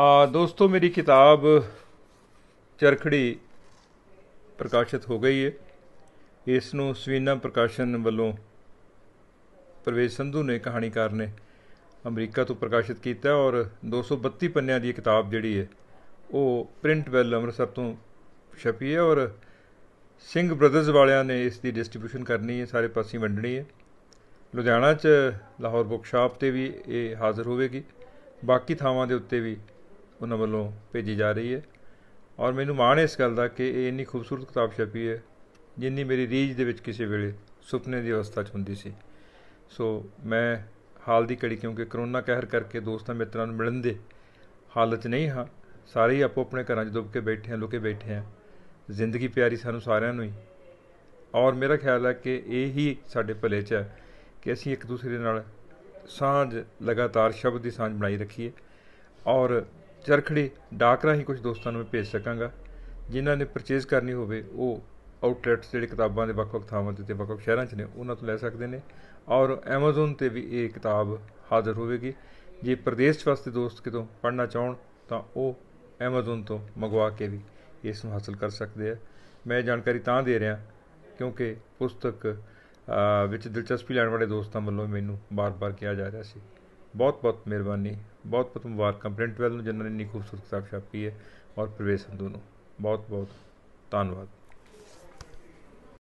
ਆ ਦੋਸਤੋ ਮੇਰੀ ਕਿਤਾਬ ਚਰਖੜੀ ਪ੍ਰਕਾਸ਼ਿਤ ਹੋ ਗਈ ਹੈ ਇਸ ਨੂੰ ਸਵੀਨਾ ਪ੍ਰਕਾਸ਼ਨ ਵੱਲੋਂ ਪ੍ਰਵੇਸ਼ ਸੰਧੂ ਨੇ ਕਹਾਣੀਕਾਰ ਨੇ ਅਮਰੀਕਾ ਤੋਂ ਪ੍ਰਕਾਸ਼ਿਤ ਕੀਤਾ ਔਰ 232 ਪੰਨਿਆਂ ਦੀ ਕਿਤਾਬ ਜਿਹੜੀ ਹੈ ਉਹ ਪ੍ਰਿੰਟ ਵੈਲ ਅੰਮ੍ਰਿਤਸਰ ਤੋਂ ਛਪੀ ਹੈ ਔਰ ਸਿੰਘ ਬ੍ਰਦਰਜ਼ ਵਾਲਿਆਂ ਨੇ ਇਸ ਦੀ ਡਿਸਟ੍ਰੀਬਿਊਸ਼ਨ ਕਰਨੀ ਹੈ ਸਾਰੇ ਪਾਸੇ ਵੰਡਣੀ ਹੈ ਲੁਧਿਆਣਾ 'ਚ ਲਾਹੌਰ ਬੁੱਕ ਸ਼ਾਪ ਤੇ ਵੀ ਇਹ ਹਾਜ਼ਰ ਹੋਵੇਗੀ ਬਾਕੀ ਥਾਵਾਂ ਦੇ ਉੱਤੇ ਵੀ ਉਹਨਾਂ ਵੱਲੋਂ ਭੇਜੀ ਜਾ ਰਹੀ ਹੈ ਔਰ ਮੈਨੂੰ ਮਾਣ ਹੈ ਇਸ ਗੱਲ ਦਾ ਕਿ ਇਹ ਇੰਨੀ ਖੂਬਸੂਰਤ ਕਿਤਾਬ ਛਪੀ ਹੈ ਜਿੰਨੀ ਮੇਰੀ ਰੀਝ ਦੇ ਵਿੱਚ ਕਿਸੇ ਵੇਲੇ ਸੁਪਨੇ ਦੀ ਅਵਸਥਾ 'ਚ ਹੁੰਦੀ ਸੀ ਸੋ ਮੈਂ ਹਾਲ ਦੀ ਕੜੀ ਕਿਉਂਕਿ ਕਰੋਨਾ ਕਹਿਰ ਕਰਕੇ ਦੋਸਤਾਂ ਮਿੱਤਰਾਂ ਨੂੰ ਮਿਲਣ ਦੇ ਹਾਲਤ ਨਹੀਂ ਹਾਂ ਸਾਰੇ ਹੀ ਆਪੋ ਆਪਣੇ ਘਰਾਂ 'ਚ ਦੁੱਬ ਕੇ ਬੈਠੇ ਆ ਲੁਕੇ ਬੈਠੇ ਆ ਜ਼ਿੰਦਗੀ ਪਿਆਰੀ ਸਾਨੂੰ ਸਾਰਿਆਂ ਨੂੰ ਹੀ ਔਰ ਮੇਰਾ ਖਿਆਲ ਹੈ ਕਿ ਇਹ ਹੀ ਸਾਡੇ ਭਲੇ 'ਚ ਹੈ ਕਿ ਅਸੀਂ ਇੱਕ ਦੂਸਰੇ ਨਾਲ ਸਾਂਝ ਲਗਾਤਾਰ ਸ਼ਬਦ ਦੀ ਸਾਂਝ ਬਣਾਈ ਰੱਖੀਏ ਔਰ ਚਰਖੜੀ ਡਾਕ ਰਾਹੀਂ ਕੁਝ ਦੋਸਤਾਂ ਨੂੰ ਭੇਜ ਸਕਾਂਗਾ ਜਿਨ੍ਹਾਂ ਨੇ ਪਰਚੇਜ਼ ਕਰਨੀ ਹੋਵੇ ਉਹ ਆਊਟਲੈਟਸ ਜਿਹੜੇ ਕਿਤਾਬਾਂ ਦੇ ਵੱਖ-ਵੱਖ ਥਾਵਾਂ ਤੇ ਤੇ ਵੱਖ-ਵੱਖ ਸ਼ਹਿਰਾਂ 'ਚ ਨੇ ਉਹਨਾਂ ਤੋਂ ਲੈ ਸਕਦੇ ਨੇ ਔਰ Amazon ਤੇ ਵੀ ਇਹ ਕਿਤਾਬ ਹਾਜ਼ਰ ਹੋਵੇਗੀ ਜੇ ਪ੍ਰਦੇਸ਼ 'ਚ ਵਸਦੇ ਦੋਸਤ ਕਿਤੋਂ ਪੜ੍ਹਨਾ ਚਾਹਣ ਤਾਂ ਉਹ Amazon ਤੋਂ ਮੰਗਵਾ ਕੇ ਵੀ ਇਸ ਨੂੰ ਹਾਸਲ ਕਰ ਸਕਦੇ ਆ ਮੈਂ ਜਾਣਕਾਰੀ ਤਾਂ ਦੇ ਰਿਹਾ ਕਿਉਂਕਿ ਪੁਸਤਕ ਵਿੱਚ ਦਿਲਚਸਪੀ ਲੈਣ ਵਾਲੇ ਦੋਸਤਾਂ ਵੱਲੋਂ ਮੈਨੂੰ ਬਾਰ-ਬਾਰ ਕਿਹਾ ਜਾ ਰਿਹਾ ਸੀ ਬਹੁਤ ਬਹੁਤ ਮਿਹਰਬਾਨੀ ਬਹੁਤ ਬਹੁਤ ਮੁਬਾਰਕਾਂ ਪ੍ਰਿੰਟ ਵੈਲ ਨੂੰ ਜਿਨ੍ਹਾਂ ਨੇ ਇੰਨੀ ਖੂਬਸੂਰਤ ਕਿਤਾਬ ਛਾਪੀ ਹੈ ਔਰ ਪ੍ਰਵੇਸ਼ ਸੰਧੂ ਨੂੰ ਬਹੁਤ ਬਹੁਤ ਧੰਨਵਾਦ